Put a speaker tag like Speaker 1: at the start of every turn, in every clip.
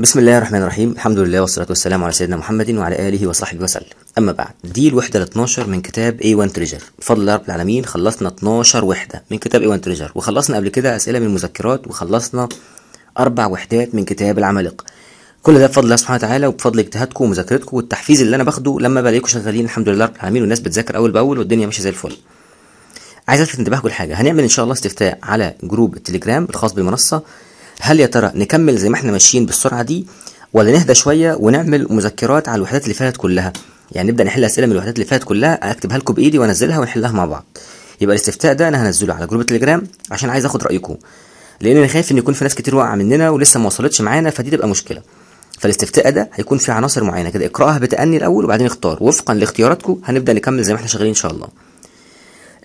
Speaker 1: بسم الله الرحمن الرحيم الحمد لله والصلاة والسلام على سيدنا محمد وعلى آله وصحبه وسلم أما بعد دي الوحدة ال 12 من كتاب A1 تريجر بفضل رب العالمين خلصنا 12 وحدة من كتاب A1 تريجر وخلصنا قبل كده أسئلة من المذكرات وخلصنا أربع وحدات من كتاب العمالقة كل ده بفضل الله سبحانه وتعالى وبفضل اجتهادكم ومذاكرتكم والتحفيز اللي أنا باخده لما بلاقيكم شغالين الحمد لله رب العالمين والناس بتذاكر أول بأول والدنيا ماشية زي الفل عايز الفت انتباهكم لحاجه هنعمل ان شاء الله استفتاء على جروب التليجرام الخاص بالمنصه هل يا ترى نكمل زي ما احنا ماشيين بالسرعه دي ولا نهدى شويه ونعمل مذكرات على الوحدات اللي فاتت كلها يعني نبدا نحل اسئله من الوحدات اللي فاتت كلها اكتبها لكم بايدي وانزلها ونحلها مع بعض يبقى الاستفتاء ده انا هنزله على جروب التليجرام عشان عايز اخد رايكم لان انا خايف ان يكون في ناس كتير واقعه مننا ولسه ما وصلتش معانا فدي تبقى مشكله فالاستفتاء ده هيكون فيه عناصر معينه كده اقراها بتأني الاول وبعدين اختار وفقا لاختياراتكم هنبدا نكمل زي ما احنا شغالين ان شاء الله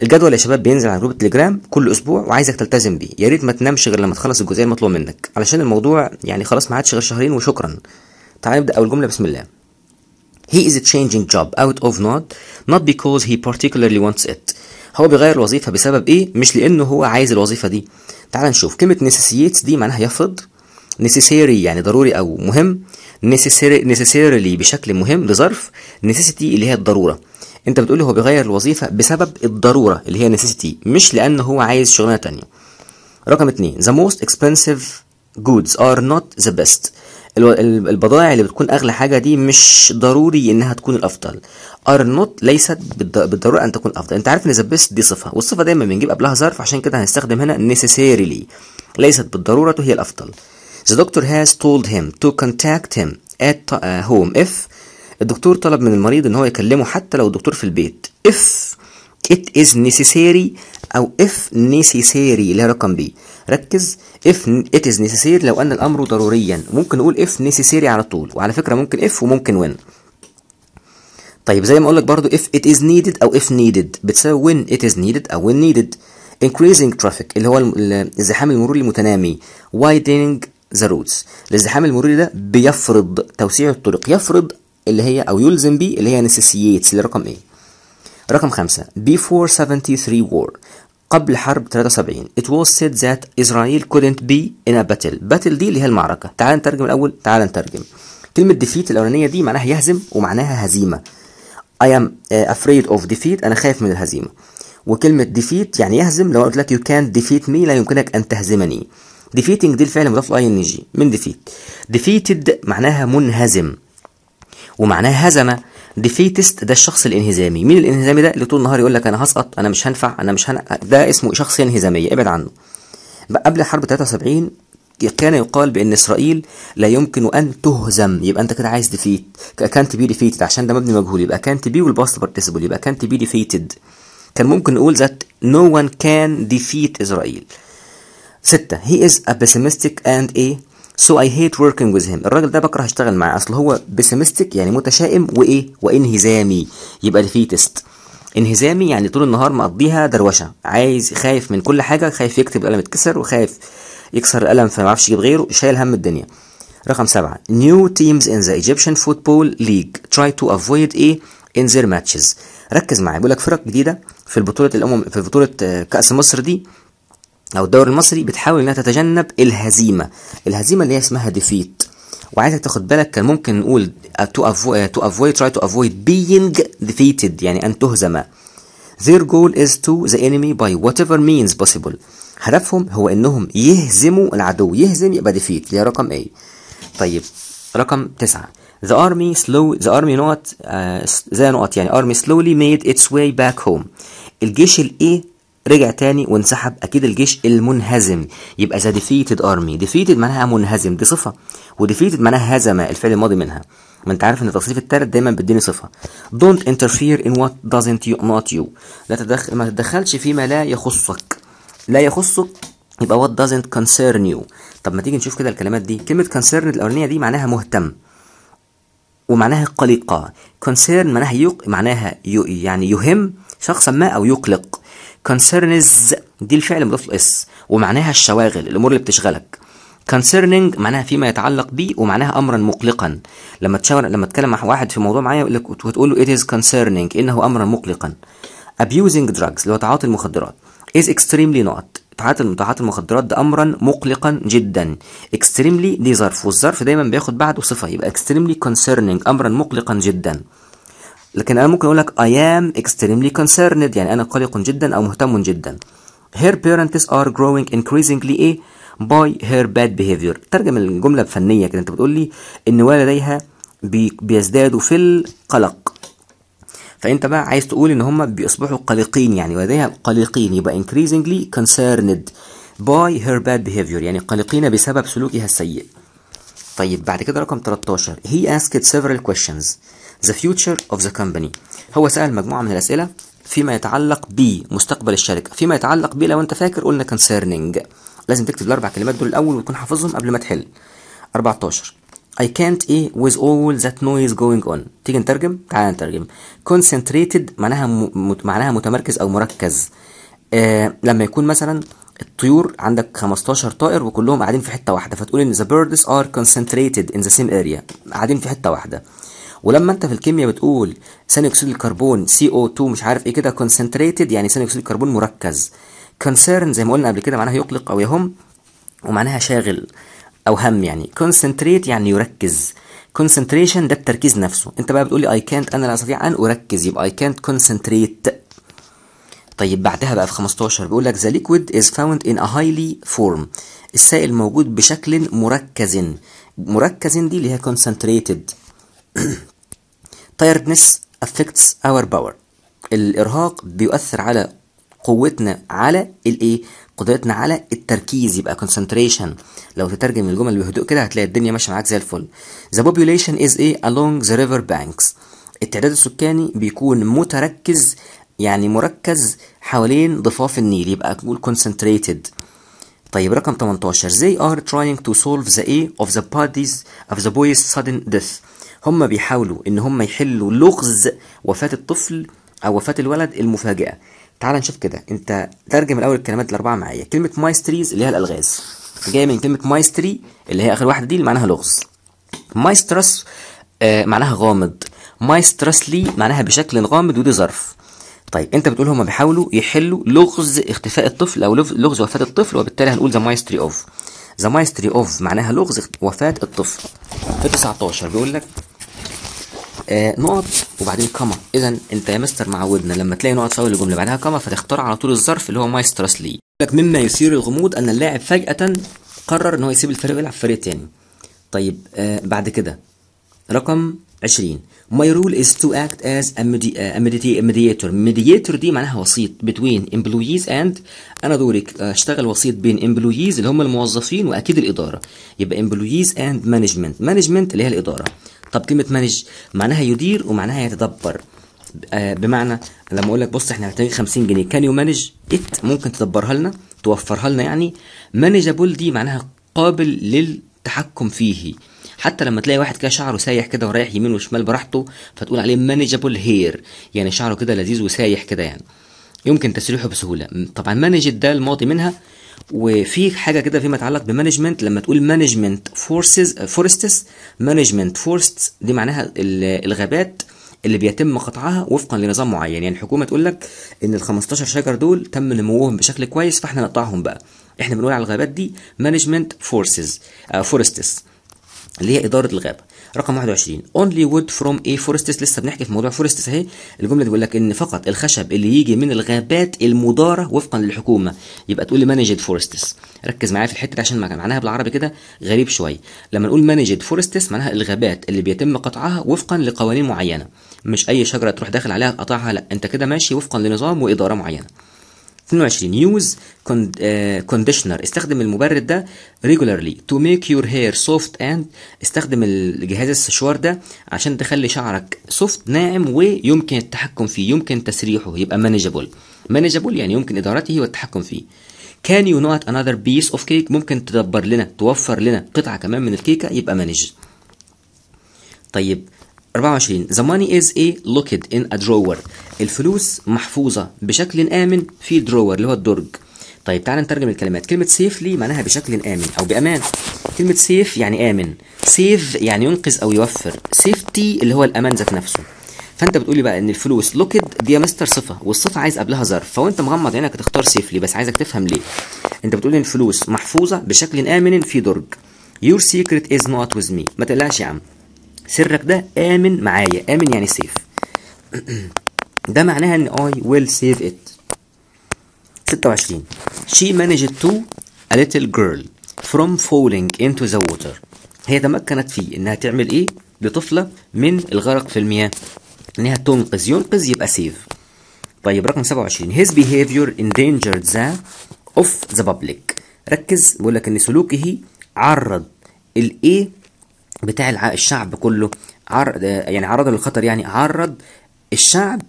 Speaker 1: الجدول يا شباب بينزل على جروب التليجرام كل اسبوع وعايزك تلتزم بيه يا ريت ما تنامش غير لما تخلص الجزئيه المطلوب منك علشان الموضوع يعني خلاص ما عادش غير شهرين وشكرا تعال نبدا اول جمله بسم الله He is changing job out of not not because he particularly wants it هو بيغير الوظيفه بسبب ايه مش لانه هو عايز الوظيفه دي تعال نشوف كلمه necessitates دي معناها يفرض necessary يعني ضروري او مهم necessarily بشكل مهم لظرف necessity اللي هي الضروره انت بتقولي هو بيغير الوظيفه بسبب الضروره اللي هي necessity مش لان هو عايز شغلانه تانية رقم اتنين the most expensive goods are not the best البضائع اللي بتكون اغلى حاجه دي مش ضروري انها تكون الافضل ار نوت ليست بالضروره ان تكون افضل انت عارف ان the best دي صفه والصفه دايما بنجيب قبلها ظرف عشان كده هنستخدم هنا necessarily ليست بالضروره هي الافضل the doctor has told him to contact him at uh, home if الدكتور طلب من المريض ان هو يكلمه حتى لو الدكتور في البيت if it is necessary او if necessary اللي هي رقم بي ركز if it is necessary لو ان الامر ضروريا ممكن نقول if necessary على طول وعلى فكره ممكن if وممكن when طيب زي ما اقول لك برضو if it is needed او if needed بتساوي when it is needed او when needed increasing traffic اللي هو الزحام المروري المتنامي widening the roads الازدحام المروري ده بيفرض توسيع الطرق يفرض اللي هي او يلزم بيه اللي هي نسيسييتس اللي رقم ايه رقم خمسة before 73 war قبل حرب 73 it was said that Israel couldn't be in a battle battle دي اللي هي المعركة تعال نترجم الأول تعال نترجم كلمة defeat الأولانية دي معناها يهزم ومعناها هزيمة I am uh, afraid of defeat أنا خايف من الهزيمة وكلمة defeat يعني يهزم لو قلت لك you can't defeat me لا يمكنك أن تهزمني defeating دي الفعل مضاف ل ing من defeat defeated معناها منهزم ومعناها هزم ديفيتست ده الشخص الانهزامي مين الانهزامي ده اللي طول النهار يقول لك انا هسقط انا مش هنفع انا مش هن... ده اسمه شخصيه انهزاميه ابعد عنه قبل حرب 73 كان يقال بان اسرائيل لا يمكن ان تهزم يبقى انت كده عايز ديفيت كانت بي ديفيتد عشان ده مبني مجهول يبقى كانت بي والباست بارتيسيبل يبقى كانت بي ديفيتد كان ممكن نقول ذات نو وان كان ديفيت اسرائيل ستة هي از ا بيسيمستيك اند ايه سو اي هيت working with هيم الراجل ده بكره اشتغل معاه اصل هو بيسيمستيك يعني متشائم وايه وانهزامي يبقى ديفيتست انهزامي يعني طول النهار مقضيها دروشه عايز خايف من كل حاجه خايف يكتب القلم يتكسر وخايف يكسر القلم فما يعرفش يجيب غيره شايل هم الدنيا رقم سبعة new teams in the Egyptian football league try to avoid a إيه؟ in their matches ركز معايا بيقول لك فرق جديدة في البطولة الأمم في بطولة آه، كأس مصر دي او الدوري المصري بتحاول انها تتجنب الهزيمه الهزيمه اللي هي اسمها ديفيت وعايزك تاخد بالك كان ممكن نقول تو تو افويد تراي تو افويد بينج ديفيتد يعني ان تهزم their goal is to the enemy by whatever means possible هدفهم هو انهم يهزموا العدو يهزم يبقى ديفيت اللي هي رقم ايه طيب رقم تسعة the army slow the army not uh, زي نقط يعني army slowly made its way back home الجيش الايه رجع تاني وانسحب اكيد الجيش المنهزم يبقى ذا ديفيتد ارمي ديفيتد معناها منهزم دي صفه وديفيتد معناها هزم الفعل الماضي منها ما انت عارف ان التصريف الثالث دايما بيديني صفه don't interfere in what doesn't you not you لا تدخل ما تدخلش فيما لا يخصك لا يخصك يبقى what doesn't concern you طب ما تيجي نشوف كده الكلمات دي كلمه concern الاولانيه دي معناها مهتم ومعناها قلقة concern معناها يق... معناها ي... يعني يهم شخصا ما أو يقلق concerns دي الفعل مضاف الاس ومعناها الشواغل الامور اللي بتشغلك concerning معناها فيما يتعلق بي ومعناها امرا مقلقا لما تشاور لما تتكلم مع واحد في موضوع معين وتقول له it is concerning انه امرا مقلقا abusing drugs اللي هو تعاطي المخدرات is extremely not تعاطي تعاطي المخدرات ده امرا مقلقا جدا extremely دي ظرف والظرف دايما بياخد بعده صفه يبقى extremely concerning امرا مقلقا جدا لكن انا ممكن اقول لك I am extremely concerned يعني انا قلق جدا او مهتم جدا her parents are growing increasingly ايه by her bad behavior ترجم الجمله بفنيه كده انت بتقول لي ان والديها بي بيزدادوا في القلق فانت بقى عايز تقول ان هم بيصبحوا قلقين يعني والديها قلقين يبقى increasingly concerned by her bad behavior يعني قلقين بسبب سلوكها السيء طيب بعد كده رقم 13 he asked several questions The Future of the Company هو سأل مجموعة من الأسئلة فيما يتعلق بمستقبل الشركة فيما يتعلق ب لو أنت فاكر قلنا concerning لازم تكتب الأربع كلمات دول الأول وتكون حافظهم قبل ما تحل 14 I can't eat with all that noise going on تيجي نترجم تعال نترجم concentrated معناها م... معناها متمركز أو مركز آه لما يكون مثلا الطيور عندك 15 طائر وكلهم قاعدين في حته واحده فتقول ان the birds are concentrated in the same area قاعدين في حته واحده ولما انت في الكيمياء بتقول ثاني اكسيد الكربون سي او 2 مش عارف ايه كده كونسنتريتد يعني ثاني اكسيد الكربون مركز كونسيرن زي ما قلنا قبل كده معناها يقلق او يهم ومعناها شاغل او هم يعني كونسنتريت يعني يركز كونسنتريشن ده التركيز نفسه انت بقى بتقول لي اي كانت انا لا استطيع ان اركز يبقى اي كانت كونسنتريت طيب بعدها بقى في 15 بيقول لك ذا ليكويد از فاوند ان ا هايلي فورم السائل موجود بشكل مركز مركز دي اللي هي كونسنتريتد tiredness affects our power الارهاق بيؤثر على قوتنا على الايه قدرتنا على التركيز يبقى concentration لو تترجم الجمل بهدوء كده هتلاقي الدنيا ماشيه معاك زي الفل the population is ايه along the river banks التعداد السكاني بيكون متركز يعني مركز حوالين ضفاف النيل يبقى نقول concentrated طيب رقم 18 they are trying to solve the A of the bodies of the boy's sudden death هم بيحاولوا ان هم يحلوا لغز وفاه الطفل او وفاه الولد المفاجئه تعال نشوف كده انت ترجم الاول الكلمات الاربعه معايا كلمه مايستريز اللي هي الالغاز جايه من كلمه مايستري اللي هي اخر واحده دي اللي معناها لغز مايستراس آه معناها غامض مايستراسلي معناها بشكل غامض ودي ظرف طيب انت بتقول هما بيحاولوا يحلوا لغز اختفاء الطفل او لغز وفاه الطفل وبالتالي هنقول ذا مايستري اوف ذا مايستري اوف معناها لغز وفاه الطفل في 19 بيقول لك آه نقط وبعدين كما اذا انت يا مستر معودنا لما تلاقي نقط تساوي الجمله بعدها كما فتختار على طول الظرف اللي هو مايسترس لي لك مما يثير الغموض ان اللاعب فجاه قرر ان هو يسيب الفريق ويلعب في فريق تاني طيب آه بعد كده رقم 20 My رول is to act as a, ميديتور mediator mediator دي معناها وسيط between employees and أنا دوري آه، أشتغل وسيط بين employees اللي هم الموظفين وأكيد الإدارة يبقى employees and management management اللي هي الإدارة طب كلمة مانج معناها يدير ومعناها يتدبر آه، بمعنى لما اقول لك بص احنا محتاجين 50 جنيه كان يو مانج ات ممكن تدبرها لنا توفرها لنا يعني مانجابل دي معناها قابل للتحكم فيه حتى لما تلاقي واحد كده شعره سايح كده ورايح يمين وشمال براحته فتقول عليه مانجابل هير يعني شعره كده لذيذ وسايح كده يعني يمكن تسريحه بسهوله طبعا مانج ده الماضي منها وفي حاجه كده فيما يتعلق بمانجمنت لما تقول مانجمنت فورسز فورستس مانجمنت فورستس دي معناها الغابات اللي بيتم قطعها وفقا لنظام معين يعني الحكومه تقول لك ان ال 15 شجر دول تم نموهم بشكل كويس فاحنا نقطعهم بقى احنا بنقول على الغابات دي مانجمنت فورسز فورستس اللي هي اداره الغابه رقم 21 اونلي وود فروم اي فورستس لسه بنحكي في موضوع فورستس اهي الجمله دي بيقول لك ان فقط الخشب اللي يجي من الغابات المداره وفقا للحكومه يبقى تقول لي مانجد فورستس ركز معايا في الحته دي عشان معناها بالعربي كده غريب شويه لما نقول مانجد فورستس معناها الغابات اللي بيتم قطعها وفقا لقوانين معينه مش اي شجره تروح داخل عليها تقطعها لا انت كده ماشي وفقا لنظام واداره معينه 22 يوز كونديشنر استخدم المبرد ده ريجولارلي تو ميك يور هير سوفت اند استخدم الجهاز السشوار ده عشان تخلي شعرك سوفت ناعم ويمكن التحكم فيه يمكن تسريحه يبقى مانجابول مانجابول يعني يمكن ادارته والتحكم فيه كان يو نوت انذر بيس اوف كيك ممكن تدبر لنا توفر لنا قطعه كمان من الكيكه يبقى مانج طيب 24 the money is a locked in a drawer الفلوس محفوظه بشكل امن في درور اللي هو الدرج طيب تعالى نترجم الكلمات كلمه سيفلي معناها بشكل امن او بامان كلمه سيف يعني امن سيف يعني ينقذ او يوفر سيفتي اللي هو الامان ذات نفسه فانت بتقولي بقى ان الفلوس لوكد دي يا مستر صفه والصفه عايز قبلها ظرف فهو انت مغمض عينك تختار سيفلي بس عايزك تفهم ليه انت بتقول ان الفلوس محفوظه بشكل امن في درج يور سيكريت از نوت ويز مي ما تقلقش يا عم سرك ده امن معايا امن يعني سيف ده معناها ان I will save it 26 She managed to a little girl from falling into the water هي تمكنت في انها تعمل ايه لطفلة من الغرق في المياه انها يعني تنقذ ينقذ يبقى سيف طيب رقم 27 his behavior endangered the of the public ركز بيقول لك ان سلوكه عرض الايه بتاع الشعب كله عرض يعني عرض للخطر يعني عرض الشعب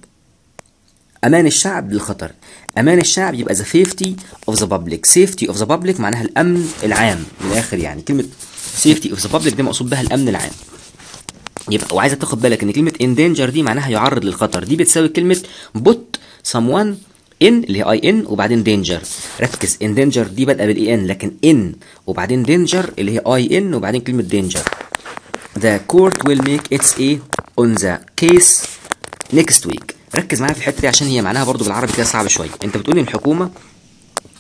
Speaker 1: امان الشعب للخطر امان الشعب يبقى ذا سيفتي اوف ذا بابليك سيفتي اوف ذا بابليك معناها الامن العام من الاخر يعني كلمه سيفتي اوف ذا بابليك دي مقصود بها الامن العام يبقى وعايزك تاخد بالك ان كلمه اندينجر دي معناها يعرض للخطر دي بتساوي كلمه بوت سموان ان اللي هي اي ان وبعدين دينجر ركز ان دينجر دي بادئه بالاي ان e لكن ان وبعدين دينجر اللي هي اي ان وبعدين كلمه دينجر The court will make its A on the case next week ركز معايا في الحته دي عشان هي معناها برضو بالعربي كده صعب شويه انت بتقول ان الحكومه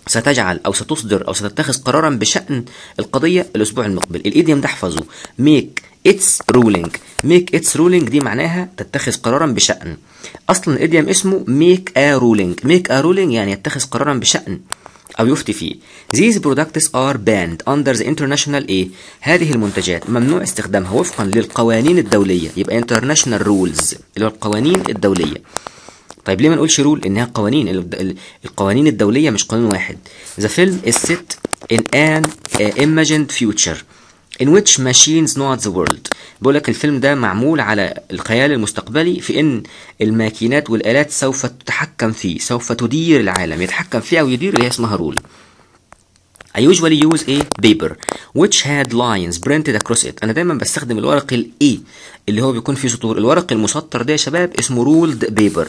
Speaker 1: ستجعل او ستصدر او ستتخذ قرارا بشان القضيه الاسبوع المقبل الايديوم ده احفظه ميك اتس رولينج ميك اتس رولينج دي معناها تتخذ قرارا بشان اصلا الايديوم اسمه ميك ا رولينج ميك ا رولينج يعني يتخذ قرارا بشان أو يفتي فيه These products are banned under the international A هذه المنتجات ممنوع استخدامها وفقا للقوانين الدولية يبقى international rules اللي هو القوانين الدولية طيب ليه ما نقولش رول انها قوانين القوانين الدوليه مش قانون واحد the film is set in an uh, imagined future in which machines not the world بقول لك الفيلم ده معمول على الخيال المستقبلي في ان الماكينات والالات سوف تتحكم فيه سوف تدير العالم يتحكم فيه او يدير اللي هي اسمها رول I usually use a paper which had lines printed across it انا دايما بستخدم الورق الاي e اللي هو بيكون فيه سطور الورق المسطر ده يا شباب اسمه رولد بيبر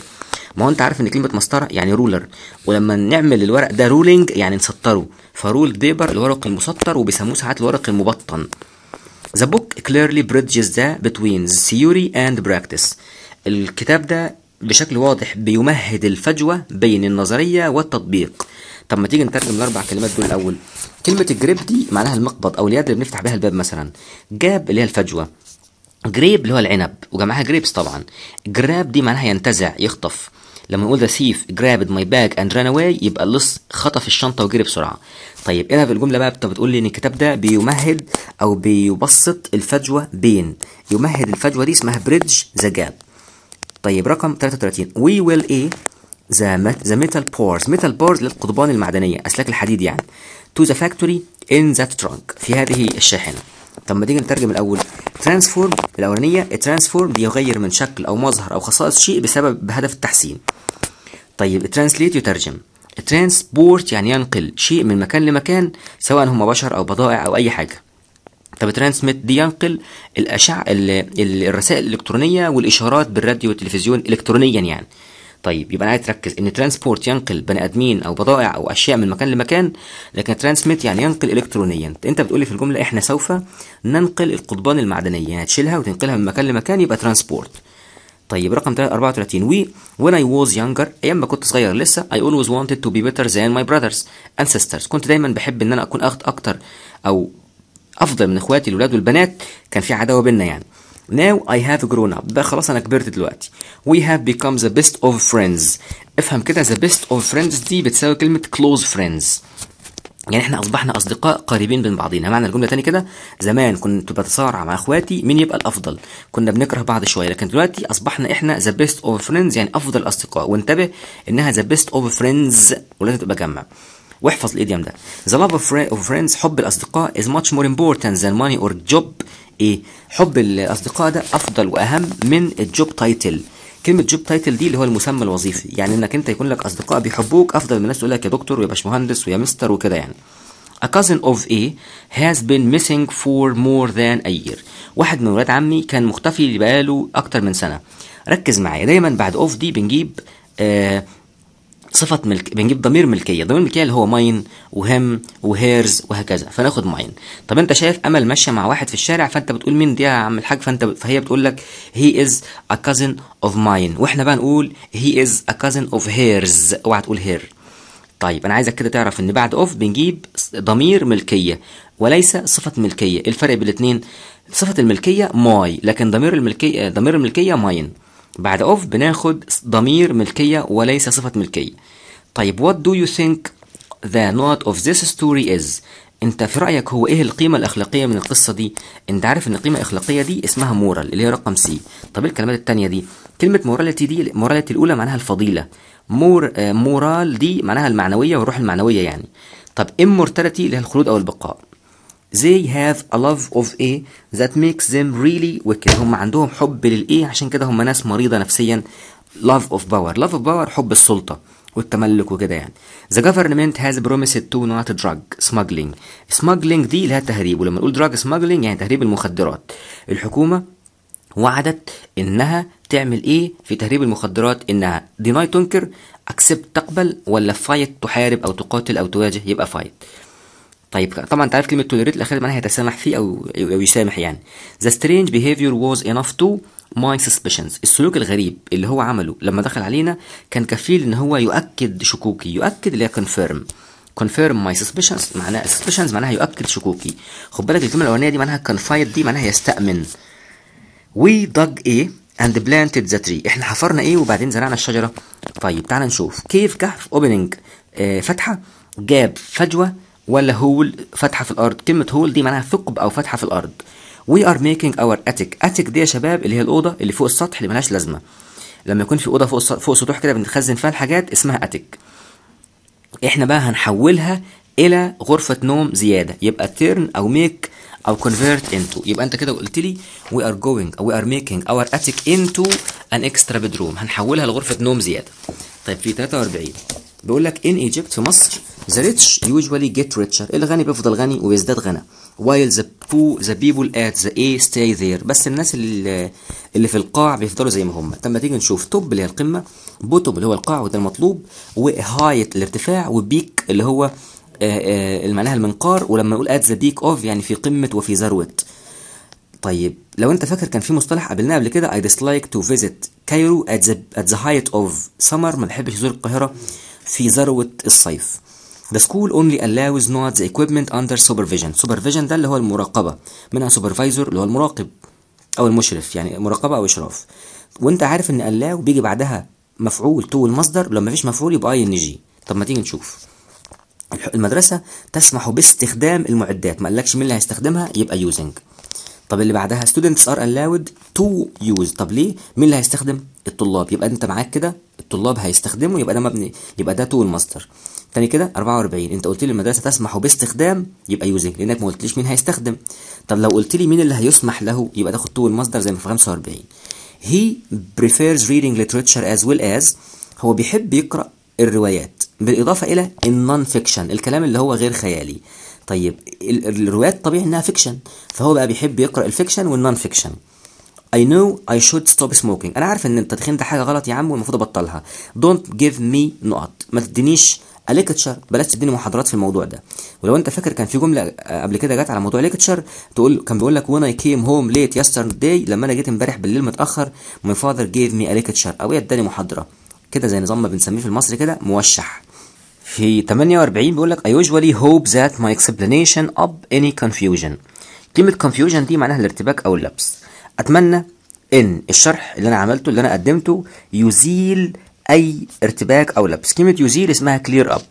Speaker 1: ما هو انت عارف ان كلمه مسطره يعني رولر ولما نعمل الورق ده رولينج يعني نسطره فرول ديبر الورق المسطر وبيسموه ساعات الورق المبطن ذا بوك كليرلي بريدجز ذا بتوين ثيوري اند براكتس الكتاب ده بشكل واضح بيمهد الفجوة بين النظرية والتطبيق طب ما تيجي نترجم الأربع كلمات دول الأول كلمة الجريب دي معناها المقبض أو اليد اللي بنفتح بيها الباب مثلا جاب اللي هي الفجوة جريب اللي هو العنب وجمعها جريبس طبعا جراب دي معناها ينتزع يخطف لما نقول ذا سيف جرابد ماي باج اند ران اواي يبقى اللص خطف الشنطه وجري بسرعه طيب ايه في الجمله بقى بتقول لي ان الكتاب ده بيمهد او بيبسط الفجوه بين يمهد الفجوه دي اسمها بريدج ذا جاب طيب رقم 33 وي ويل ايه ذا ذا ميتال بورز ميتال بورز للقضبان المعدنيه اسلاك الحديد يعني تو ذا فاكتوري ان ذات ترانك في هذه الشاحنه طب ما تيجي نترجم الاول ترانسفورم الاولانيه ترانسفورم بيغير من شكل او مظهر او خصائص شيء بسبب بهدف التحسين طيب ترانسليت يترجم ترانسبورت يعني ينقل شيء من مكان لمكان سواء هم بشر او بضائع او اي حاجه طب ترانسميت دي ينقل الاشعه الرسائل الالكترونيه والاشارات بالراديو والتلفزيون الكترونيا يعني طيب يبقى انا عايز تركز ان ترانسبورت ينقل بني ادمين او بضائع او اشياء من مكان لمكان لكن ترانسميت يعني ينقل الكترونيا انت بتقولي في الجمله احنا سوف ننقل القضبان المعدنيه يعني تشيلها وتنقلها من مكان لمكان يبقى ترانسبورت طيب رقم 34 وي when I was younger ايام ما كنت صغير لسه I always wanted to be better than my brothers and sisters كنت دايما بحب ان انا اكون اخت اكتر او افضل من اخواتي الولاد والبنات كان في عداوه بينا يعني Now I have grown up بقى خلاص أنا كبرت دلوقتي We have become the best of friends افهم كده the best of friends دي بتساوي كلمة close friends يعني احنا اصبحنا اصدقاء قريبين من بعضينا معنى الجمله تاني كده زمان كنت بتصارع مع اخواتي مين يبقى الافضل كنا بنكره بعض شويه لكن دلوقتي اصبحنا احنا ذا بيست اوف فريندز يعني افضل اصدقاء وانتبه انها ذا بيست اوف فريندز ولازم تبقى جمع واحفظ الايديوم ده ذا لاف اوف فريندز حب الاصدقاء از ماتش مور امبورتنت ذان ماني اور جوب ايه حب الاصدقاء ده افضل واهم من الجوب تايتل كلمه جوب تايتل دي اللي هو المسمى الوظيفي يعني انك انت يكون لك اصدقاء بيحبوك افضل من الناس تقول لك يا دكتور ويا باشمهندس ويا مستر وكده يعني A cousin of A has been missing for more than a year. واحد من ولاد عمي كان مختفي بقاله أكتر من سنة. ركز معايا دايما بعد اوف دي بنجيب آه صفة ملك بنجيب ضمير ملكية ضمير ملكية اللي هو ماين وهم وهيرز وهكذا فناخد ماين طب انت شايف امل ماشية مع واحد في الشارع فانت بتقول مين دي يا عم الحاج فانت ب... فهي بتقول لك هي از ا كازن اوف ماين واحنا بقى نقول هي از ا كازن اوف هيرز اوعى تقول هير طيب انا عايزك كده تعرف ان بعد اوف بنجيب ضمير ملكيه وليس صفه ملكيه الفرق بين الاثنين صفه الملكيه ماي لكن ضمير الملكيه ضمير الملكيه ماين بعد اوف بناخد ضمير ملكية وليس صفة ملكية طيب what do you think the not of this story is انت في رأيك هو ايه القيمة الاخلاقية من القصة دي انت عارف ان القيمة الاخلاقية دي اسمها مورال اللي هي رقم سي طب ايه الكلمات التانية دي كلمة موراليتي دي موراليتي الاولى معناها الفضيلة مور مورال آه، دي معناها المعنوية والروح المعنوية يعني طب immortality اللي هي الخلود او البقاء they have a love of A that makes them really wicked هم عندهم حب للإيه عشان كده هم ناس مريضة نفسيا love of power love of power حب السلطة والتملك وكده يعني the government has promised to not drug smuggling smuggling دي لها تهريب ولما نقول drug smuggling يعني تهريب المخدرات الحكومة وعدت انها تعمل ايه في تهريب المخدرات انها deny تنكر accept تقبل ولا fight تحارب او تقاتل او تواجه يبقى fight طيب طبعا انت عارف كلمه توليريت الاخير معناها يتسامح فيه او او يسامح يعني the strange behavior was enough to my suspicions السلوك الغريب اللي هو عمله لما دخل علينا كان كفيل ان هو يؤكد شكوكي يؤكد اللي هي confirm confirm my suspicions معناها suspicions معناها يؤكد شكوكي خد بالك الكلمه الاولانيه دي معناها confide دي معناها يستأمن we dug a and planted the tree احنا حفرنا ايه وبعدين زرعنا الشجره طيب تعالى نشوف كيف كهف opening آه فتحه جاب فجوه ولا هول فتحه في الارض كلمه هول دي معناها ثقب او فتحه في الارض وي ار ميكينج اور اتيك اتيك دي يا شباب اللي هي الاوضه اللي فوق السطح اللي ملهاش لازمه لما يكون في اوضه فوق فوق سطوح كده بنخزن فيها الحاجات اسمها اتيك احنا بقى هنحولها الى غرفه نوم زياده يبقى تيرن او ميك او كونفيرت انتو يبقى انت كده قلت لي وي ار جوينج او وي ار ميكينج اور اتيك انتو ان اكسترا بيدروم هنحولها لغرفه نوم زياده طيب في 43 بيقول لك in Egypt في مصر the rich usually get richer الغني بيفضل غني ويزداد غنى while the, بو ذا people at the A stay there بس الناس اللي, اللي في القاع بيفضلوا زي ما هم طب ما تيجي نشوف توب اللي هي القمة بوتوم اللي هو القاع وده المطلوب وهايت الارتفاع وبيك اللي هو آه، آه، اللي معناها المنقار ولما نقول ات ذا بيك اوف يعني في قمه وفي ذروه طيب لو انت فاكر كان في مصطلح قابلناه قبل كده I dislike to visit Cairo ات ذا at the height of summer ما بحبش ازور القاهرة في ذروة الصيف The school only allows not the equipment under supervision supervision ده اللي هو المراقبة منها supervisor اللي هو المراقب أو المشرف يعني مراقبة أو إشراف وأنت عارف إن allow بيجي بعدها مفعول تو المصدر لو مفيش مفعول يبقى اي ان جي طب ما تيجي نشوف المدرسة تسمح باستخدام المعدات ما قالكش مين اللي هيستخدمها يبقى يوزنج طب اللي بعدها students are allowed to use طب ليه مين اللي هيستخدم الطلاب يبقى انت معاك كده الطلاب هيستخدمه يبقى ده مبني يبقى ده تو الماستر تاني كده 44 انت قلت لي المدرسه تسمح باستخدام يبقى يوزنج لانك ما قلتليش مين هيستخدم طب لو قلت لي مين اللي هيسمح له يبقى تاخد تو المصدر زي ما في 45 هي بريفيرز ريدنج ليتريتشر از ويل از هو بيحب يقرا الروايات بالاضافه الى النون فيكشن الكلام اللي هو غير خيالي طيب الروايات طبيعي انها فيكشن فهو بقى بيحب يقرا الفيكشن والنون فيكشن I know I should stop smoking أنا عارف إن التدخين ده حاجة غلط يا عم والمفروض أبطلها Don't give me نقط ما تدينيش أليكتشر بلاش تديني محاضرات في الموضوع ده ولو انت فاكر كان في جمله آه، قبل كده جت على موضوع ليكتشر تقول كان بيقول لك when I came home late yesterday لما انا جيت امبارح بالليل متاخر my father gave me a lecture او اداني محاضره كده زي نظام ما بنسميه في المصري كده موشح في 48 بيقول لك I usually hope that my explanation up any confusion كلمة confusion دي معناها الارتباك أو اللبس اتمنى ان الشرح اللي انا عملته اللي انا قدمته يزيل اي ارتباك او لبس كلمه يزيل اسمها كلير اب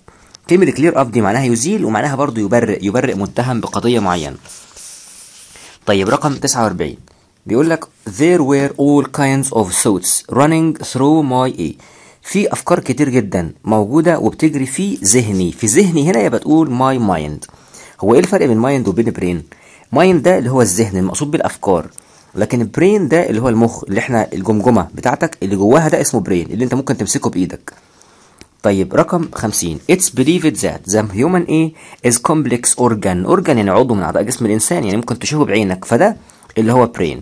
Speaker 1: كلمه كلير اب دي معناها يزيل ومعناها برضو يبرئ يبرئ متهم بقضيه معينه طيب رقم 49 بيقول لك there were all kinds of thoughts running through my ear في افكار كتير جدا موجوده وبتجري في ذهني في ذهني هنا يبقى تقول ماي مايند هو ايه الفرق بين مايند وبين برين مايند ده اللي هو الذهن المقصود بالافكار لكن البرين ده اللي هو المخ اللي احنا الجمجمه بتاعتك اللي جواها ده اسمه برين اللي انت ممكن تمسكه بايدك طيب رقم 50 It's believed that the human ear is complex organ اورجان يعني عضو من أعضاء جسم الإنسان يعني ممكن تشوفه بعينك فده اللي هو brain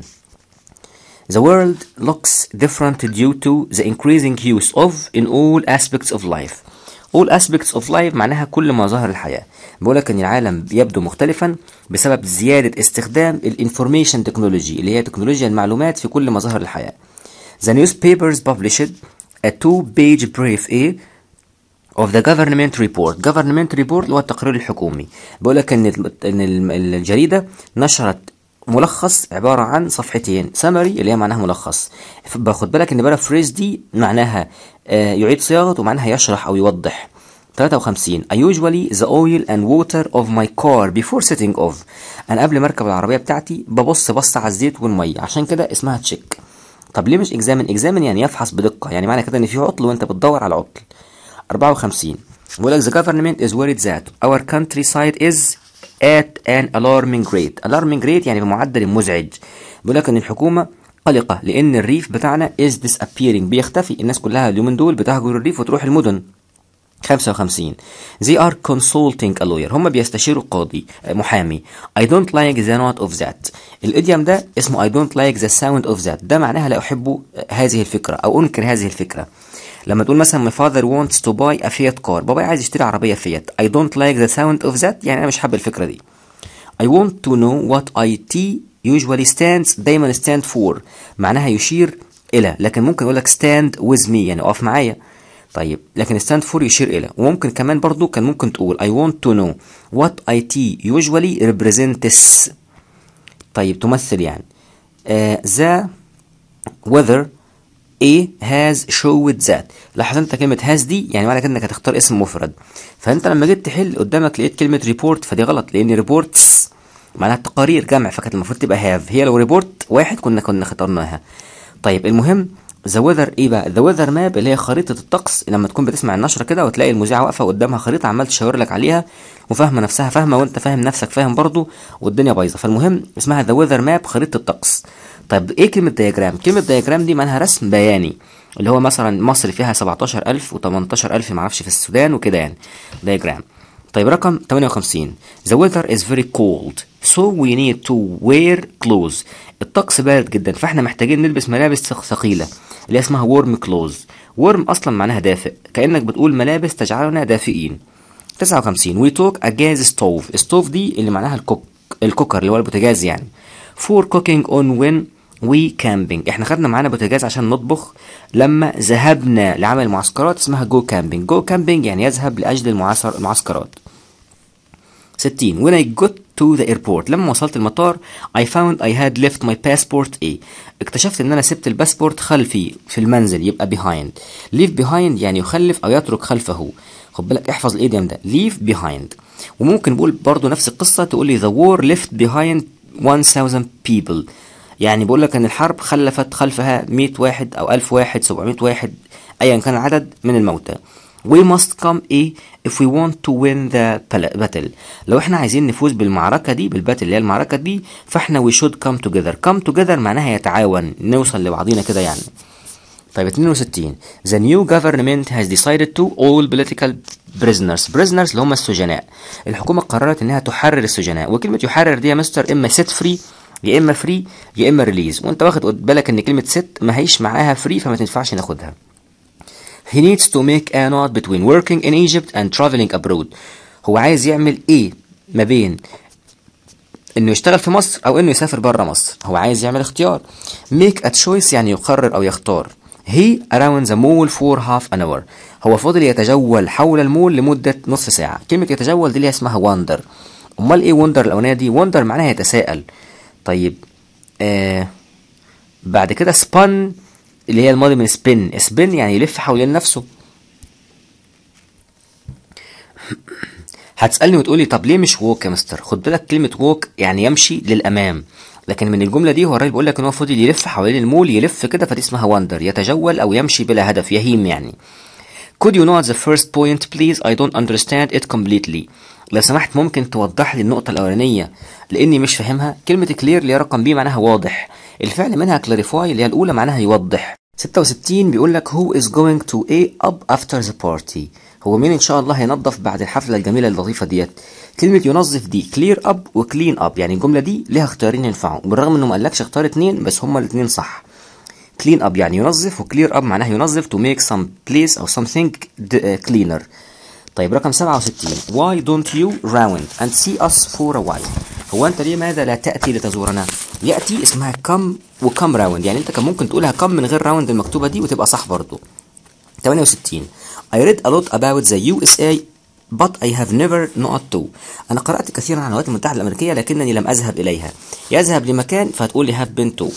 Speaker 1: The world looks different due to the increasing use of in all aspects of life all aspects of life معناها كل مظاهر الحياة بيقول لك ان العالم يبدو مختلفا بسبب زيادة استخدام الانفورميشن تكنولوجي اللي هي تكنولوجيا المعلومات في كل مظاهر الحياة The newspapers published a two-page brief A إيه؟ of the government report government report اللي هو التقرير الحكومي بيقول لك ان ان الجريده نشرت ملخص عبارة عن صفحتين summary اللي هي معناها ملخص باخد بالك ان بقى فريز دي معناها آه، يعيد صياغته معناها يشرح أو يوضح 53 I usually the oil and water of my car before setting off أنا قبل ما أركب العربية بتاعتي ببص بص على الزيت والمية عشان كده اسمها تشيك طب ليه مش اكزامن اكزامن يعني يفحص بدقة يعني معنى كده إن في عطل وأنت بتدور على العطل 54 بيقول لك the government is worried that our countryside is at an alarming rate alarming rate يعني بمعدل مزعج بيقول لك إن الحكومة قلقة لأن الريف بتاعنا is disappearing بيختفي الناس كلها اليومين دول بتهجر الريف وتروح المدن 55 they are consulting a lawyer هم بيستشيروا قاضي آه، محامي I don't like the not of that الإديم ده اسمه I don't like the sound of that ده معناها لا أحب آه، هذه الفكرة أو أنكر هذه الفكرة لما تقول مثلا my father wants to buy a Fiat car بابايا عايز يشتري عربية فيات I don't like the sound of that يعني أنا مش حابب الفكرة دي I want to know what IT usually stands دايما stand for معناها يشير إلى لكن ممكن يقول لك stand with me يعني أقف معايا طيب لكن stand for يشير إلى وممكن كمان برضو كان ممكن تقول I want to know what IT usually represents طيب تمثل يعني uh, the weather A has showed that لاحظ انت كلمة has دي يعني معنى كده انك هتختار اسم مفرد فانت لما جيت تحل قدامك لقيت كلمة report فدي غلط لان reports معناها التقارير جمع فكانت المفروض تبقى هاف هي لو ريبورت واحد كنا كنا اخترناها طيب المهم ذا ويذر ايه بقى ذا ويذر ماب اللي هي خريطه الطقس لما تكون بتسمع النشره كده وتلاقي المذيعه واقفه قدامها خريطه عمال تشاور لك عليها وفاهمه نفسها فاهمه وانت فاهم نفسك فاهم برضه والدنيا بايظه فالمهم اسمها ذا ويذر ماب خريطه الطقس طيب ايه كلمه دياجرام كلمه دياجرام دي معناها رسم بياني اللي هو مثلا مصر فيها 17000 و18000 معرفش في السودان وكده يعني دياجرام طيب رقم 58 The weather is very cold so we need to wear clothes الطقس بارد جدا فاحنا محتاجين نلبس ملابس ثقيلة اللي اسمها warm clothes warm أصلا معناها دافئ كأنك بتقول ملابس تجعلنا دافئين 59 we talk gas stove stove دي اللي معناها الكوك الكوكر اللي هو البوتاجاز يعني for cooking on when we camping احنا خدنا معانا بوتاجاز عشان نطبخ لما ذهبنا لعمل معسكرات اسمها جو كامبينج جو كامبينج يعني يذهب لأجل المعسكرات 60 when I got to the airport لما وصلت المطار I found I had left my passport A اكتشفت ان انا سبت الباسبورت خلفي في المنزل يبقى behind leave behind يعني يخلف او يترك خلفه خد بالك احفظ الايديم ده leave behind وممكن بقول برضو نفس القصة تقول لي the war left behind 1000 people يعني بقول لك ان الحرب خلفت خلفها 100 واحد او 1000 واحد 700 واحد ايا كان العدد من الموتى We must come A if we want to win the battle. لو احنا عايزين نفوز بالمعركة دي بالباتل اللي هي المعركة دي فاحنا we should come together. Come together معناها يتعاون نوصل لبعضينا كده يعني. طيب 62 The new government has decided to all political prisoners prisoners اللي هم السجناء الحكومة قررت انها تحرر السجناء وكلمة يحرر دي يا مستر اما set free يا اما فري يا اما ريليز وانت واخد بالك ان كلمه ست ما هيش معاها فري فما تنفعش ناخدها He needs to make a note between working in Egypt and traveling abroad. هو عايز يعمل إيه ما بين إنه يشتغل في مصر أو إنه يسافر بره مصر. هو عايز يعمل اختيار. Make a choice يعني يقرر أو يختار. He around the mall for half an hour. هو فضل يتجول حول المول لمدة نصف ساعة. كلمة يتجول دي اللي اسمها وندر. أمال إيه وندر الاونية دي؟ وندر معناها يتساءل. طيب آه بعد كده spun اللي هي الماضي من سبين سبين يعني يلف حوالين نفسه هتسألني وتقولي طب ليه مش ووك يا مستر خد بالك كلمة ووك يعني يمشي للأمام لكن من الجملة دي هو الراجل بيقول لك ان هو فضل يلف حوالين المول يلف كده فدي اسمها واندر يتجول او يمشي بلا هدف يهيم يعني Could you note the first point please I don't understand it completely لو سمحت ممكن توضح لي النقطة الأولانية لأني مش فاهمها كلمة clear اللي رقم بي معناها واضح الفعل منها clarify اللي هي الأولى معناها يوضح 66 بيقول لك who is going to a up after the party هو مين ان شاء الله هينظف بعد الحفله الجميله اللطيفه ديت كلمه ينظف دي كلير اب وكلين اب يعني الجمله دي ليها اختيارين ينفعوا بالرغم انه ما قالكش اختار اتنين بس هما الاتنين صح كلين اب يعني ينظف وكلير اب معناها ينظف to make some place or something cleaner طيب رقم 67 why don't you round and see us for a while هو انت ليه ماذا لا تاتي لتزورنا ياتي اسمها كم وكم راوند يعني انت كان ممكن تقولها كم من غير راوند المكتوبه دي وتبقى صح برضه. 68 I read a lot about the USA but I have never not to أنا قرأت كثيرا عن الولايات المتحدة الأمريكية لكنني لم أذهب إليها يذهب لمكان فهتقول لي have been to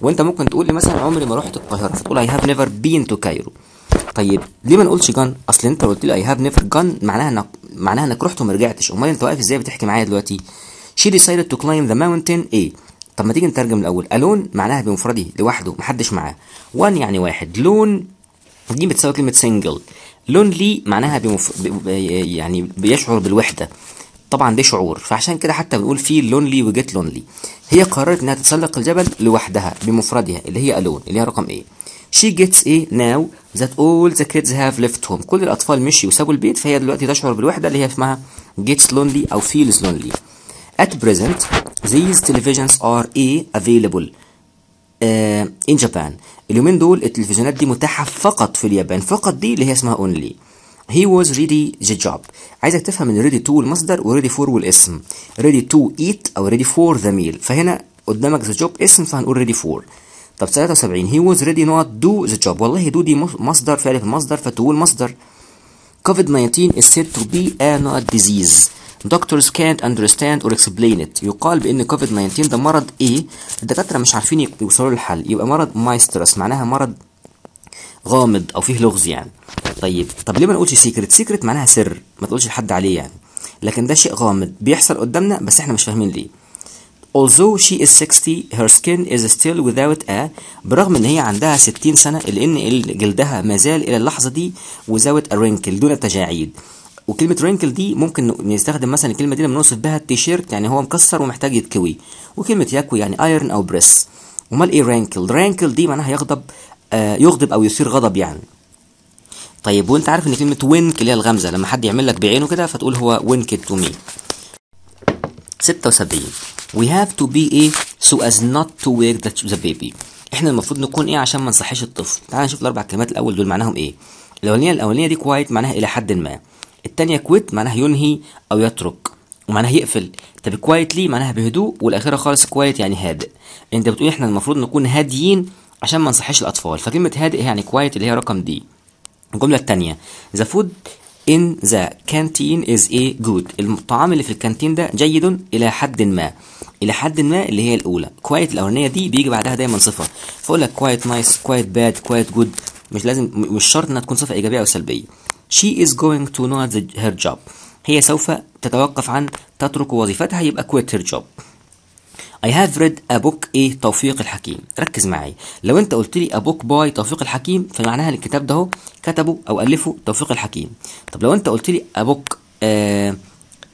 Speaker 1: وأنت ممكن تقول لي مثلا عمري ما رحت القاهرة فتقول I have never been to كايرو طيب ليه ما نقولش جن اصل انت قلت لي اي هاف نيفر جن معناها انك معناها انك رحت وما رجعتش امال انت واقف ازاي بتحكي معايا دلوقتي she decided to climb the mountain A طب ما تيجي نترجم الأول ألون معناها بمفرده لوحده محدش معاه one يعني واحد لون دي بتساوي كلمة single lonely معناها بمف... ب... ب... يعني بيشعر بالوحدة طبعا ده شعور فعشان كده حتى بنقول في لونلي وجيت لونلي هي قررت انها تتسلق الجبل لوحدها بمفردها اللي هي الون اللي هي رقم ايه she gets a now that all the kids have left home كل الأطفال مشي وسابوا البيت فهي دلوقتي تشعر بالوحدة اللي هي اسمها gets lonely أو feels lonely At present, these televisions are A available uh, in Japan. اليومين دول التلفزيونات دي متاحة فقط في اليابان، فقط دي اللي هي اسمها only. He was ready the job. عايزك تفهم ان ready to المصدر و ready for والاسم. ready to eat او ready for the meal. فهنا قدامك the job اسم فهنقول ready for. طب 73 he was ready not do the job. والله do دي مصدر فعل في المصدر فتو المصدر. COVID-19 is said to be a not disease. doctors can't understand or explain it يقال بان كوفيد 19 ده مرض ايه الدكاتره مش عارفين يوصلوا للحل يبقى مرض مايسترس معناها مرض غامض او فيه لغز يعني طيب طب ليه ما نقولش سيكريت سيكريت معناها سر ما تقولش لحد عليه يعني لكن ده شيء غامض بيحصل قدامنا بس احنا مش فاهمين ليه although she is 60 her skin is still without a برغم ان هي عندها 60 سنه لان جلدها ما زال الى اللحظه دي without a wrinkle دون تجاعيد وكلمه رينكل دي ممكن نستخدم مثلا الكلمه دي لما نوصف بها التيشيرت يعني هو مكسر ومحتاج يتكوي وكلمه يكوي يعني ايرن او بريس امال ايه رينكل رينكل دي معناها يغضب آه يغضب او يثير غضب يعني طيب وانت عارف ان كلمه وينك اللي هي الغمزه لما حد يعمل لك بعينه كده فتقول هو وينك تو مي 76 وي هاف تو بي ايه سو از نوت تو ويك ذا بيبي احنا المفروض نكون ايه عشان ما نصحيش الطفل تعال نشوف الاربع كلمات الاول دول معناهم ايه الاولانيه الاولانيه دي كوايت معناها الى حد ما التانية كويت معناها ينهي أو يترك ومعناها يقفل طب كوايتلي معناها بهدوء والأخيرة خالص كوايت يعني هادئ أنت بتقول إحنا المفروض نكون هاديين عشان ما نصحيش الأطفال فكلمة هادئ يعني كوايت اللي هي رقم دي الجملة التانية The food in the كانتين is a good الطعام اللي في الكانتين ده جيد الى حد ما الى حد ما اللي هي الاولى كوايت الاولانيه دي بيجي بعدها دايما صفه فاقول لك كوايت نايس كوايت باد كوايت جود مش لازم مش شرط انها تكون صفه ايجابيه او سلبيه she is going to not the, her job هي سوف تتوقف عن تترك وظيفتها يبقى quit her job I have read a book ايه توفيق الحكيم ركز معي لو انت قلت لي a book by توفيق الحكيم فمعناها الكتاب ده كتبه او الفه توفيق الحكيم طب لو انت قلت لي a book آه،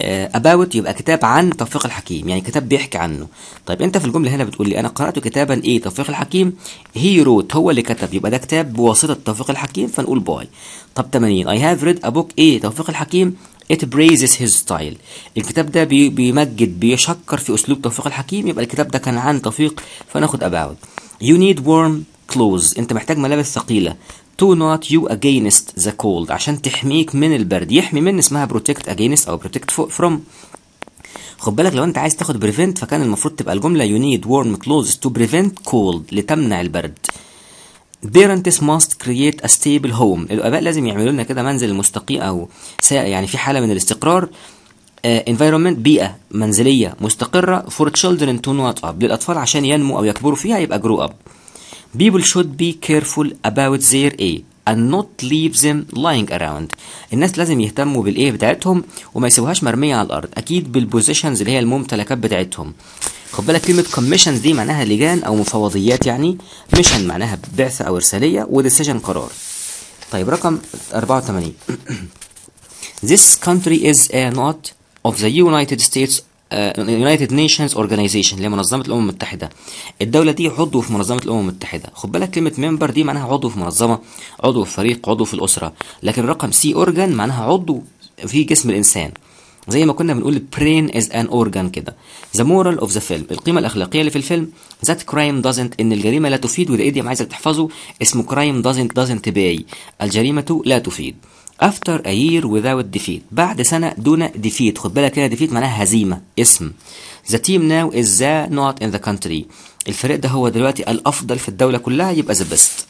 Speaker 1: اباوت آه، يبقى كتاب عن توفيق الحكيم يعني كتاب بيحكي عنه طيب انت في الجمله هنا بتقول لي انا قرات كتابا ايه توفيق الحكيم هي روت هو اللي كتب يبقى ده كتاب بواسطه توفيق الحكيم فنقول باي طب 80 اي هاف ريد ا بوك ايه توفيق الحكيم ات praises هيز ستايل الكتاب ده بي بيمجد بيشكر في اسلوب توفيق الحكيم يبقى الكتاب ده كان عن توفيق فناخد about يو نيد warm clothes انت محتاج ملابس ثقيله تو نوت يو اجينست ذا كولد عشان تحميك من البرد يحمي من اسمها بروتكت اجينست او بروتكت فروم خد بالك لو انت عايز تاخد بريفنت فكان المفروض تبقى الجمله يو نيد warm clothes تو بريفنت كولد لتمنع البرد parents must create a stable home الاباء لازم يعملوا لنا كده منزل مستقي او يعني في حاله من الاستقرار آه، environment بيئة منزلية مستقرة for children to not up للأطفال عشان ينمو أو يكبروا فيها يبقى grow up People should be careful about their A and not leave them lying around الناس لازم يهتموا بالايه بتاعتهم وما يسيبوهاش مرميه على الارض اكيد بالبوزيشنز اللي هي الممتلكات بتاعتهم خد بالك كلمه commissions دي معناها لجان او مفوضيات يعني mission معناها بعثه او ارساليه وديسيجن قرار طيب رقم 84 This country is a uh, not of the United States يونايتد نيشنز اورجانيزيشن اللي هي منظمه الامم المتحده الدوله دي عضو في منظمه الامم المتحده خد بالك كلمه ممبر دي معناها عضو في منظمه عضو في فريق عضو في الاسره لكن رقم سي اورجان معناها عضو في جسم الانسان زي ما كنا بنقول برين از ان اورجان كده ذا مورال اوف ذا فيلم القيمة الأخلاقية اللي في الفيلم ذات كرايم دازنت إن الجريمة لا تفيد وده إيديم عايزك تحفظه اسمه كرايم دازنت دازنت باي الجريمة لا تفيد افتر a year without defeat بعد سنة دون defeat خد بالك هنا defeat معناها هزيمة اسم the team now is the not in the country الفريق ده هو دلوقتي الافضل في الدولة كلها يبقى the best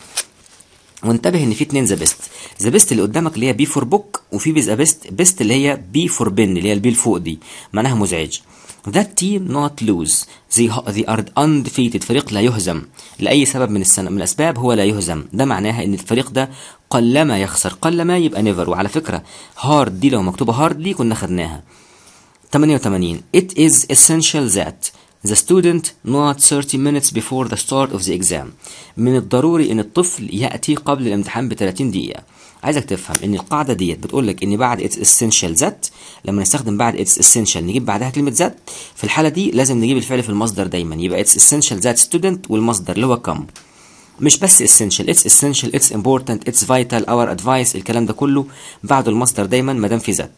Speaker 1: وانتبه ان في اتنين ذا بيست ذا بيست اللي قدامك اللي هي بي فور بوك وفي ذا بيست بيست اللي هي بي فور بن اللي هي البي فوق دي معناها مزعج That team not lose. They, they are undefeated. فريق لا يهزم لأي سبب من السنة من الأسباب هو لا يهزم. ده معناها إن الفريق ده قلما يخسر قلما يبقى نيفر وعلى فكرة هارد دي لو مكتوبة هارد دي كنا خدناها 88 It is essential that the student not 30 minutes before the start of the exam من الضروري ان الطفل يأتي قبل الامتحان ب 30 دقيقة عايزك تفهم ان القاعده ديت بتقول لك ان بعد it's essential that لما نستخدم بعد it's essential نجيب بعدها كلمه that في الحاله دي لازم نجيب الفعل في المصدر دايما يبقى it's essential that student والمصدر اللي هو come مش بس essential it's essential it's important it's vital our advice الكلام ده كله بعد المصدر دايما مدام في ذات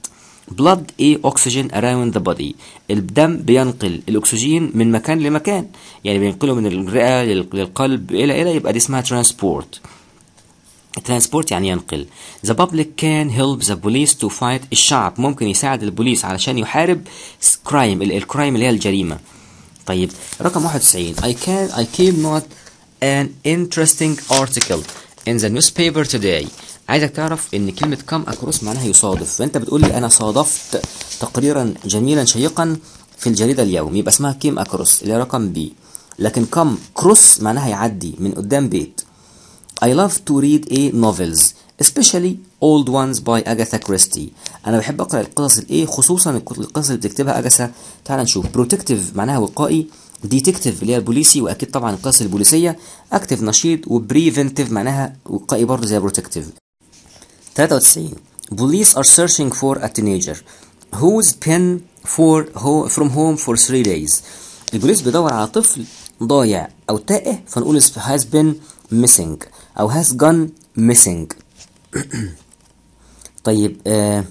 Speaker 1: blood a oxygen around the body الدم بينقل الاكسجين من مكان لمكان يعني بينقله من الرئه للقلب الى الى يبقى دي اسمها transport ترانسبورت يعني ينقل the public can help the police to fight الشعب ممكن يساعد البوليس علشان يحارب crime الكرايم اللي هي الجريمه طيب رقم 91 I can I came not an interesting article in the newspaper today عايزك تعرف ان كلمة come across معناها يصادف فانت بتقول لي انا صادفت تقريرا جميلا شيقا في الجريدة اليوم يبقى اسمها came across اللي هي رقم بي لكن come cross معناها يعدي من قدام بيت I love to read a novels especially old ones by Agatha Christie انا بحب اقرا القصص الايه خصوصا القصص اللي بتكتبها اجاثا تعال نشوف protective معناها وقائي ديتكتيف اللي هي البوليسي واكيد طبعا القياس البوليسيه اكتف نشيط وبريفنتيف معناها وقائي برضه زي بروتكتيف 93 بوليس ار سيرشينج فور ا تينيجر هوز بين فور هو فروم هوم فور 3 دايز البوليس بيدور على طفل ضايع او تائه فنقول هاز بين ميسنج او هاز جون ميسنج طيب آه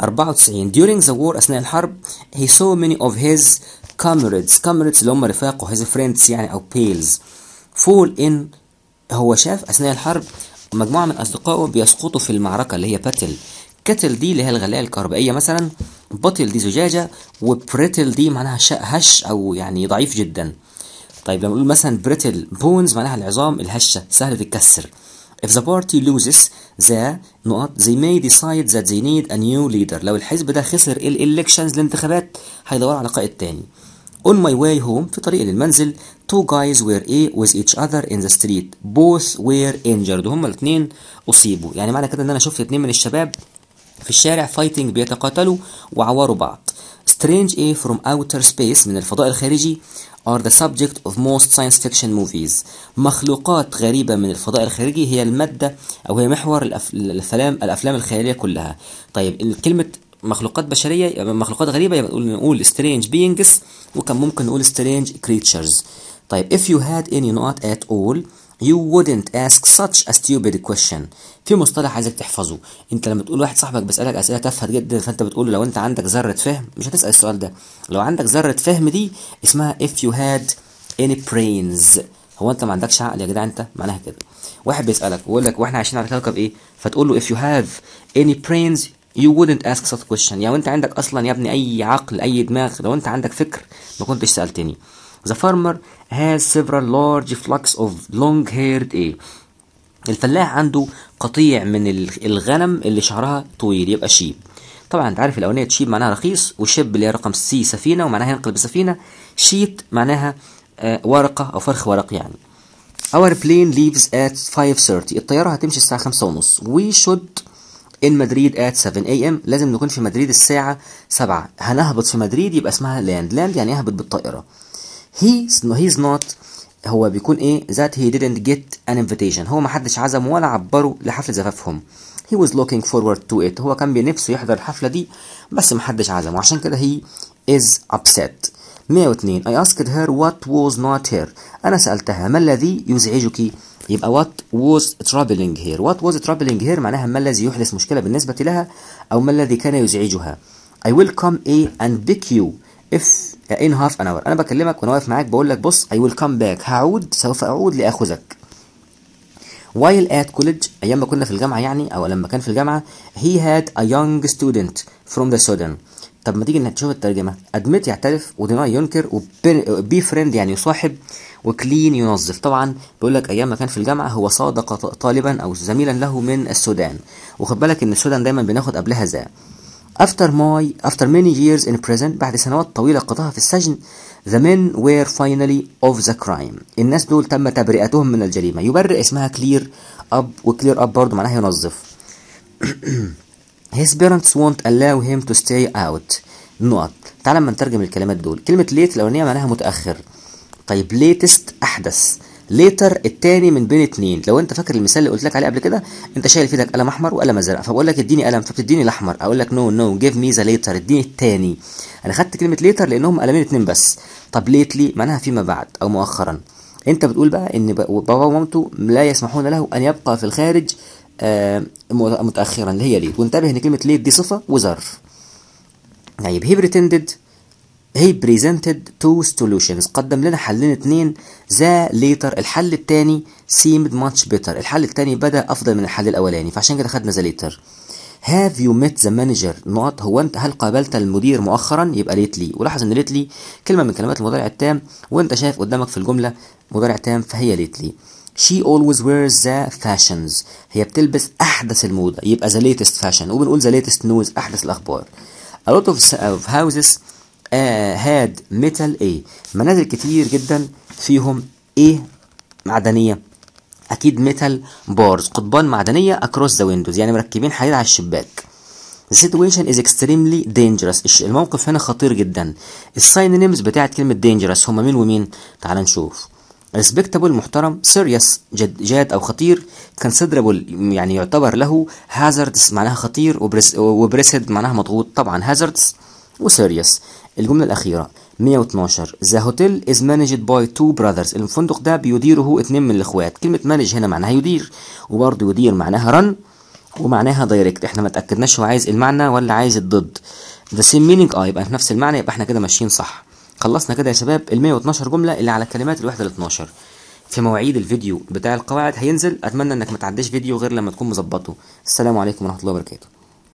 Speaker 1: 94 during the war اثناء الحرب he saw many of his كامريدز كامريدز اللي هم رفاقه هيز فريندز يعني او بيلز فول ان هو شاف اثناء الحرب مجموعه من اصدقائه بيسقطوا في المعركه اللي هي باتل كتل دي اللي هي الغلايه الكهربائيه مثلا باتل دي زجاجه وبريتل دي معناها هش او يعني ضعيف جدا طيب لما نقول مثلا بريتل بونز معناها العظام الهشه سهله تتكسر If the party loses the نقط they may decide that they need a new leader لو الحزب ده خسر الالكشنز الانتخابات هيدور على قائد تاني On my way home في طريق للمنزل two guys were a with each other in the street both were injured هما الاثنين أصيبوا يعني معنى كده إن أنا شفت اثنين من الشباب في الشارع فايتنج بيتقاتلوا وعوروا بعض strange a from outer space من الفضاء الخارجي are the subject of most science fiction movies مخلوقات غريبة من الفضاء الخارجي هي المادة أو هي محور الأفلام, الأفلام الخيالية كلها طيب كلمة مخلوقات بشريه مخلوقات غريبه يبقى نقول سترينج بينجز وكان ممكن نقول سترينج كريتشرز طيب if you had any not at all you wouldn't ask such a stupid question في مصطلح عايزك تحفظه انت لما تقول واحد صاحبك بيسالك اسئله تافهه جدا فانت بتقول له لو انت عندك ذره فهم مش هتسال السؤال ده لو عندك ذره فهم دي اسمها if you had any brains هو انت ما عندكش عقل يا جدع انت معناها كده واحد بيسالك ويقول لك واحنا عايشين على كوكب ايه فتقول له if you have any brains you wouldn't ask such question يعني انت عندك اصلا يا ابني اي عقل اي دماغ لو انت عندك فكر ما كنتش سالتني the farmer has several large flocks of long haired a الفلاح عنده قطيع من الغنم اللي شعرها طويل يبقى شيب طبعا انت عارف الاولانيه شيب معناها رخيص وشيب اللي هي رقم سي سفينه ومعناها ينقل بسفينه شيت معناها آه، ورقه او فرخ ورق يعني Our plane leaves at 5:30 الطياره هتمشي الساعه 5:30 we should ان مدريد ات 7 اي ام لازم نكون في مدريد الساعه 7 هنهبط في مدريد يبقى اسمها لاند لاند يعني اهبط بالطائره هي هيز نوت هو بيكون ايه ذات هي didn't جيت ان invitation هو ما حدش عزم ولا عبره لحفل زفافهم he was looking forward to it هو كان بنفسه يحضر الحفله دي بس ما حدش عزمه عشان كده هي is upset 102 I asked her what was not هير أنا سألتها ما الذي يزعجك يبقى وات was troubling هير وات was troubling هير معناها ما الذي يحدث مشكلة بالنسبة لها أو ما الذي كان يزعجها I will come A and pick you if in half an hour أنا بكلمك وأنا واقف معاك بقول لك بص I will come back هعود سوف أعود لأخذك while at college أيام ما كنا في الجامعة يعني أو لما كان في الجامعة he had a young student from the Sudan طب ما تيجي نشوف الترجمه ادميت يعترف ودينا ينكر وبي فريند يعني يصاحب وكلين ينظف طبعا بيقول لك ايام ما كان في الجامعه هو صادق طالبا او زميلا له من السودان وخد بالك ان السودان دايما بناخد قبلها ذا After my after many years in prison بعد سنوات طويلة قضاها في السجن the men were finally of the crime الناس دول تم تبرئتهم من الجريمة يبرئ اسمها كلير اب وكلير اب برضه معناها ينظف his parents won't allow him to stay out نقط تعال لما نترجم الكلمات دول كلمة ليت الأولانية معناها متأخر طيب ليتست أحدث ليتر التاني من بين اتنين لو انت فاكر المثال اللي قلت لك عليه قبل كده انت شايل في ايدك قلم احمر وقلم ازرق فبقول لك اديني قلم فبتديني الاحمر اقول لك نو نو جيف مي ذا ليتر اديني التاني انا خدت كلمه ليتر لانهم قلمين اتنين بس طب ليتلي معناها فيما بعد او مؤخرا انت بتقول بقى ان بابا ومامته لا يسمحون له ان يبقى في الخارج آه، متأخرا اللي هي ليد وانتبه ان كلمة ليد دي صفة وظرف طيب هي بريتندد هي بريزنتد تو سولوشنز قدم لنا حلين اثنين ذا ليتر الحل الثاني سيمد ماتش بيتر الحل الثاني بدأ أفضل من الحل الأولاني فعشان كده خدنا ذا ليتر هاف يو ميت ذا مانجر نوت هو انت هل قابلت المدير مؤخرا يبقى ليتلي ولاحظ ان ليتلي كلمه من كلمات المضارع التام وانت شايف قدامك في الجمله مضارع تام فهي ليتلي she always wears the fashions هي بتلبس احدث الموضه يبقى the latest fashion وبنقول the latest news احدث الاخبار a lot of, houses uh, had metal A منازل كتير جدا فيهم A معدنيه اكيد metal bars قضبان معدنيه across the windows يعني مركبين حديد على الشباك The situation is extremely dangerous الموقف هنا خطير جدا الساينونيمز بتاعت كلمة dangerous هما مين ومين تعال نشوف respectable محترم serious جاد أو خطير considerable يعني يعتبر له hazards معناها خطير وبريسد معناها مضغوط طبعا hazards وسيريس الجملة الأخيرة 112 ذا هوتيل از مانجد باي تو براذرز الفندق ده بيديره اتنين من الاخوات كلمة مانج هنا معناها يدير وبرضه يدير معناها رن ومعناها دايركت احنا ما اتاكدناش هو عايز المعنى ولا عايز الضد ذا سيم مينينج اه يبقى نفس المعنى يبقى احنا كده ماشيين صح خلصنا كده يا شباب ال 112 جمله اللي على كلمات الوحده ال 12 في مواعيد الفيديو بتاع القواعد هينزل اتمنى انك ما تعديش فيديو غير لما تكون مظبطه السلام عليكم ورحمه الله وبركاته